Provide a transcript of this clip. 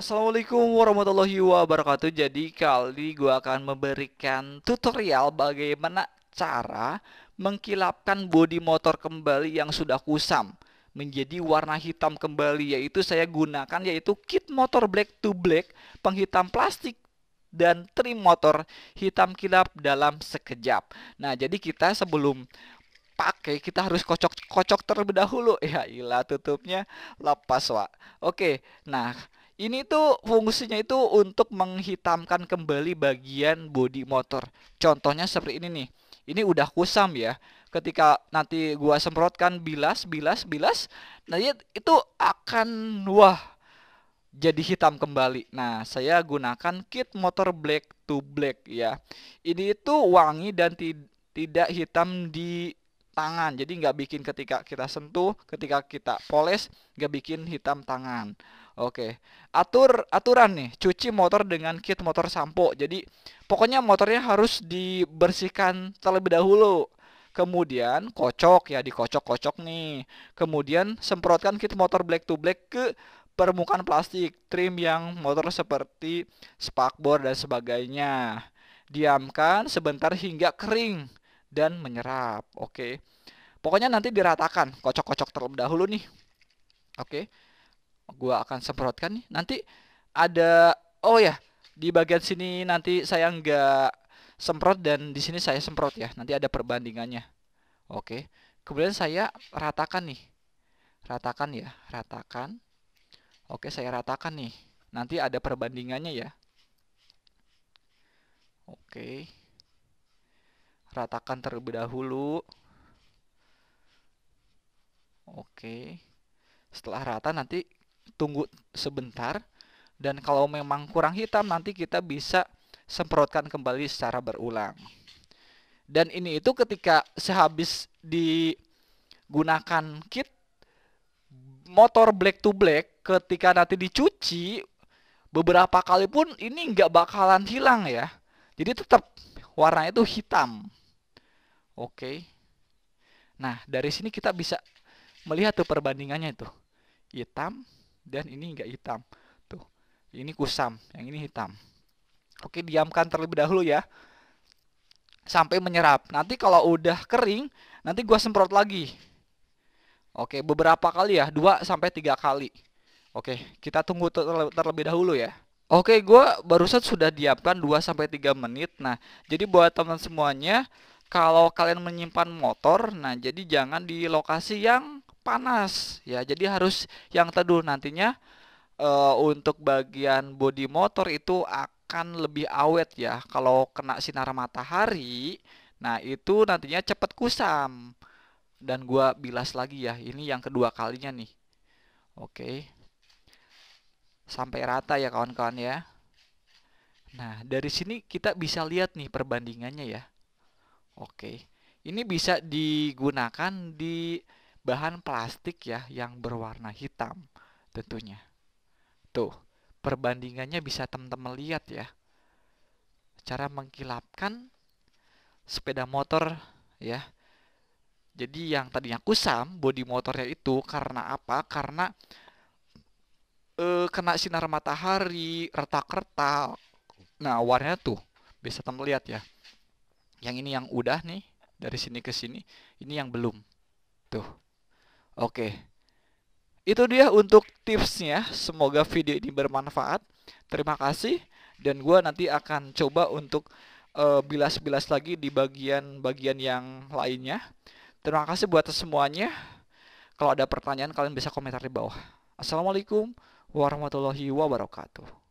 Assalamualaikum warahmatullahi wabarakatuh Jadi kali ini gue akan memberikan tutorial bagaimana cara mengkilapkan bodi motor kembali yang sudah kusam menjadi warna hitam kembali yaitu saya gunakan yaitu kit motor black to black penghitam plastik dan trim motor hitam kilap dalam sekejap Nah jadi kita sebelum pakai kita harus kocok-kocok terlebih dahulu ya ilah tutupnya lepas wa oke nah ini tuh fungsinya itu untuk menghitamkan kembali bagian bodi motor. Contohnya seperti ini nih. Ini udah kusam ya. Ketika nanti gua semprotkan bilas, bilas, bilas, nah itu akan wah jadi hitam kembali. Nah, saya gunakan kit motor black to black ya. Ini itu wangi dan tidak hitam di tangan. Jadi nggak bikin ketika kita sentuh, ketika kita poles, nggak bikin hitam tangan. Oke. Atur aturan nih, cuci motor dengan kit motor sampo. Jadi pokoknya motornya harus dibersihkan terlebih dahulu. Kemudian kocok ya, dikocok-kocok nih. Kemudian semprotkan kit motor black to black ke permukaan plastik, trim yang motor seperti spakbor dan sebagainya. Diamkan sebentar hingga kering dan menyerap. Oke. Pokoknya nanti diratakan, kocok-kocok terlebih dahulu nih. Oke gua akan semprotkan nih. Nanti ada oh ya, di bagian sini nanti saya enggak semprot dan di sini saya semprot ya. Nanti ada perbandingannya. Oke. Kemudian saya ratakan nih. Ratakan ya, ratakan. Oke, saya ratakan nih. Nanti ada perbandingannya ya. Oke. Ratakan terlebih dahulu. Oke. Setelah rata nanti tunggu sebentar dan kalau memang kurang hitam nanti kita bisa semprotkan kembali secara berulang. Dan ini itu ketika sehabis digunakan kit motor black to black ketika nanti dicuci beberapa kali pun ini nggak bakalan hilang ya. Jadi tetap warna itu hitam. Oke. Nah, dari sini kita bisa melihat tuh perbandingannya itu. Hitam dan ini enggak hitam. Tuh. Ini kusam, yang ini hitam. Oke, diamkan terlebih dahulu ya. Sampai menyerap. Nanti kalau udah kering, nanti gua semprot lagi. Oke, beberapa kali ya, dua sampai tiga kali. Oke, kita tunggu terlebih dahulu ya. Oke, gue barusan sudah diamkan 2 sampai tiga menit. Nah, jadi buat teman semuanya, kalau kalian menyimpan motor, nah jadi jangan di lokasi yang panas ya jadi harus yang teduh nantinya e, untuk bagian bodi motor itu akan lebih awet ya kalau kena sinar matahari nah itu nantinya cepat kusam dan gua bilas lagi ya ini yang kedua kalinya nih oke sampai rata ya kawan-kawan ya nah dari sini kita bisa lihat nih perbandingannya ya oke ini bisa digunakan di bahan plastik ya yang berwarna hitam tentunya. Tuh, perbandingannya bisa teman-teman lihat ya. Cara mengkilapkan sepeda motor ya. Jadi yang tadinya kusam bodi motornya itu karena apa? Karena e, kena sinar matahari, retak-retak. Nah, warnanya tuh bisa teman lihat ya. Yang ini yang udah nih dari sini ke sini, ini yang belum. Tuh. Oke. Itu dia untuk tipsnya. Semoga video ini bermanfaat. Terima kasih dan gue nanti akan coba untuk eh, bilas-bilas uh, lagi di bagian-bagian yang lainnya. Terima kasih buat semuanya. Kalau ada pertanyaan kalian bisa komentar di bawah. Assalamualaikum warahmatullahi wabarakatuh.